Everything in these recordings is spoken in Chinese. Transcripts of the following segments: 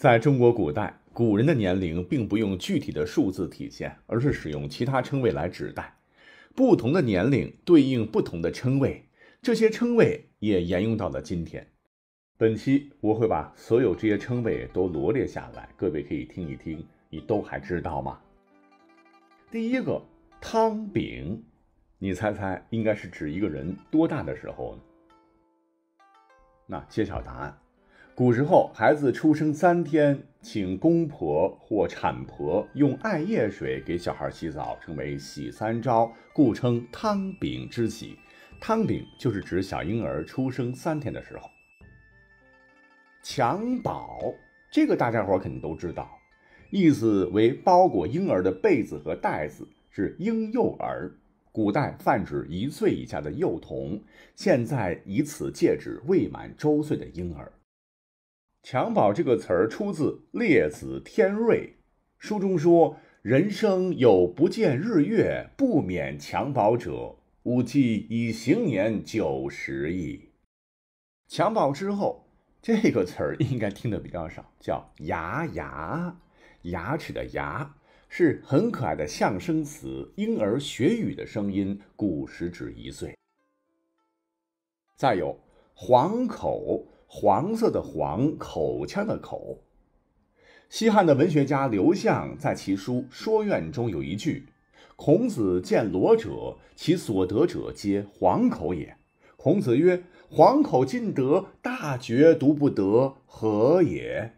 在中国古代，古人的年龄并不用具体的数字体现，而是使用其他称谓来指代。不同的年龄对应不同的称谓，这些称谓也沿用到了今天。本期我会把所有这些称谓都罗列下来，各位可以听一听，你都还知道吗？第一个，汤饼，你猜猜应该是指一个人多大的时候？呢？那揭晓答案。古时候，孩子出生三天，请公婆或产婆用艾叶水给小孩洗澡，称为“洗三朝”，故称“汤饼之洗。汤饼就是指小婴儿出生三天的时候。襁褓，这个大家伙肯定都知道，意思为包裹婴儿的被子和袋子，是婴幼儿，古代泛指一岁以下的幼童，现在以此借指未满周岁的婴儿。襁褓这个词儿出自《列子·天瑞》，书中说：“人生有不见日月，不免襁褓者，吾计已行年九十矣。”襁褓之后，这个词儿应该听得比较少，叫“牙牙”，牙齿的“牙”是很可爱的象声词，婴儿学语的声音，古时指一岁。再有“黄口”。黄色的黄，口腔的口。西汉的文学家刘向在其书《说苑》中有一句：“孔子见罗者，其所得者皆黄口也。”孔子曰：“黄口尽得，大绝独不得，何也？”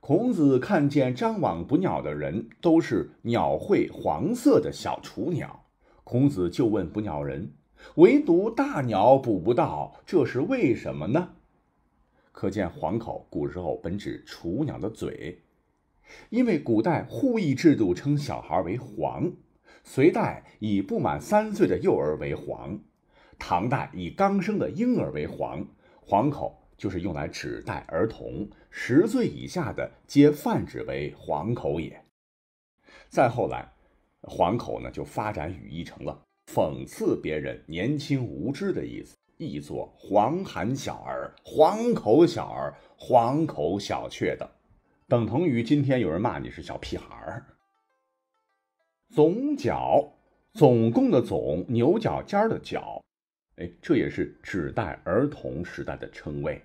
孔子看见张网捕鸟的人都是鸟喙黄色的小雏鸟，孔子就问捕鸟人：“唯独大鸟捕不到，这是为什么呢？”可见“黄口”古时候本指雏鸟的嘴，因为古代户籍制度称小孩为“黄”，隋代以不满三岁的幼儿为“黄”，唐代以刚生的婴儿为“黄”，“黄口”就是用来指代儿童，十岁以下的皆泛指为“黄口”也。再后来，“黄口”呢就发展语义成了讽刺别人年轻无知的意思。译作“黄寒小儿”“黄口小儿”“黄口小雀”的，等同于今天有人骂你是小屁孩儿。总角，总共的总，牛角尖儿的角，哎，这也是指代儿童时代的称谓，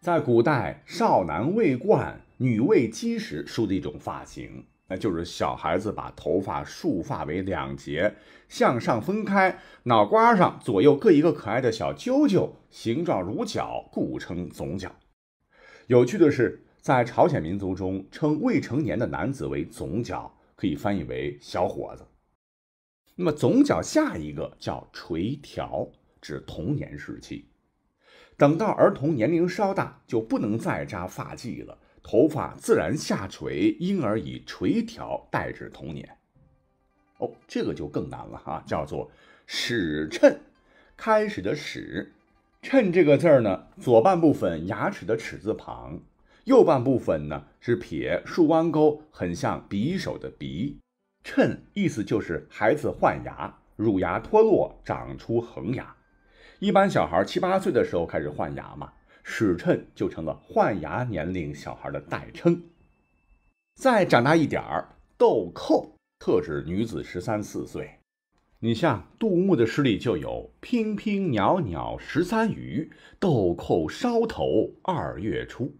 在古代少男未冠、女未笄时梳的一种发型。那就是小孩子把头发束发为两截，向上分开，脑瓜上左右各一个可爱的小揪揪，形状如角，故称总角。有趣的是，在朝鲜民族中，称未成年的男子为总角，可以翻译为小伙子。那么总角下一个叫垂髫，指童年时期。等到儿童年龄稍大，就不能再扎发髻了。头发自然下垂，因而以垂髫代指童年。哦，这个就更难了哈，叫做始衬，开始的始，衬这个字儿呢，左半部分牙齿的齿字旁，右半部分呢是撇、竖弯钩，很像匕首的匕。衬意思就是孩子换牙，乳牙脱落，长出恒牙。一般小孩七八岁的时候开始换牙嘛。使称就成了换牙年龄小孩的代称，再长大一点儿，豆蔻特指女子十三四岁。你像杜牧的诗里就有“娉娉袅袅十三余，豆蔻梢头二月初”。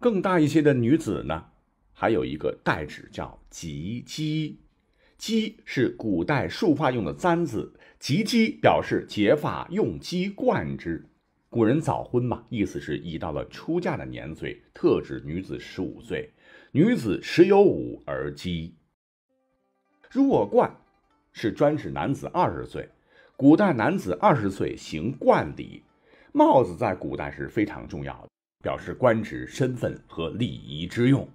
更大一些的女子呢，还有一个代指叫及笄，笄是古代束发用的簪子，及笄表示结发用笄冠之。古人早婚嘛，意思是已到了出嫁的年岁，特指女子十五岁。女子十有五而笄。弱冠是专指男子二十岁。古代男子二十岁行冠礼，帽子在古代是非常重要的，表示官职、身份和礼仪之用。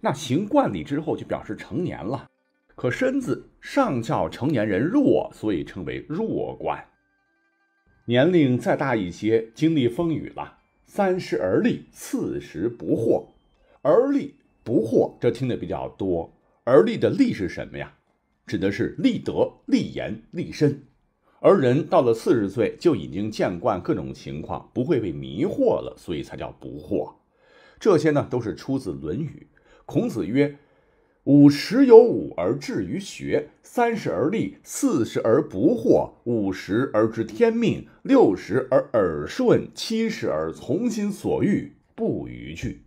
那行冠礼之后就表示成年了，可身子尚较成年人弱，所以称为弱冠。年龄再大一些，经历风雨了。三十而立，四十不惑，而立不惑，这听得比较多。而立的立是什么呀？指的是立德、立言、立身。而人到了四十岁，就已经见惯各种情况，不会被迷惑了，所以才叫不惑。这些呢，都是出自《论语》。孔子曰。五十有五而志于学，三十而立，四十而不惑，五十而知天命，六十而耳顺，七十而从心所欲，不逾矩。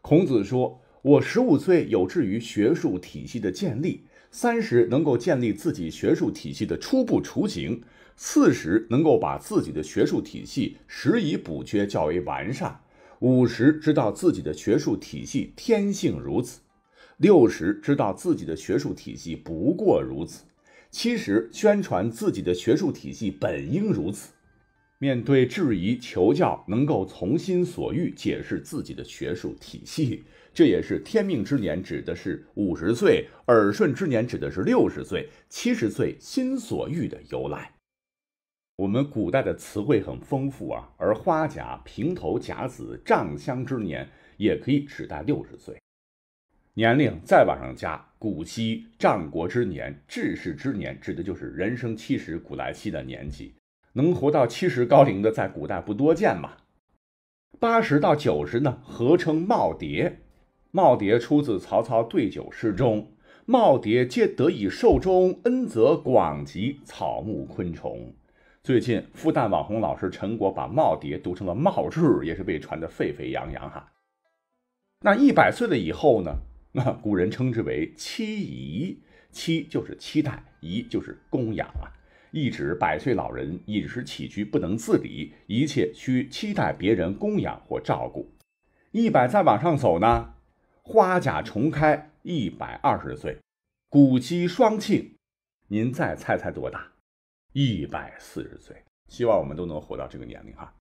孔子说：“我十五岁有志于学术体系的建立，三十能够建立自己学术体系的初步雏形，四十能够把自己的学术体系拾遗补缺，较为完善。五十知道自己的学术体系天性如此。”六十知道自己的学术体系不过如此，七十宣传自己的学术体系本应如此。面对质疑求教，能够从心所欲解释自己的学术体系，这也是天命之年指的是五十岁，耳顺之年指的是六十岁，七十岁心所欲的由来。我们古代的词汇很丰富啊，而花甲、平头甲子、杖乡之年也可以指代六十岁。年龄再往上加，古稀、战国之年、至世之年，指的就是人生七十古来稀的年纪，能活到七十高龄的，在古代不多见嘛。八十到九十呢，合称耄耋，耄耋出自曹操对酒诗中，耄耋皆得以寿终，恩泽广及草木昆虫。最近，复旦网红老师陈果把耄耋读成了耄耋，也是被传得沸沸扬扬哈。那一百岁了以后呢？那古人称之为“七颐”，七就是期待，颐就是供养啊，意指百岁老人饮食起居不能自理，一切需期待别人供养或照顾。一百再往上走呢，花甲重开，一百二十岁，古稀双庆，您再猜猜多大？一百四十岁。希望我们都能活到这个年龄哈。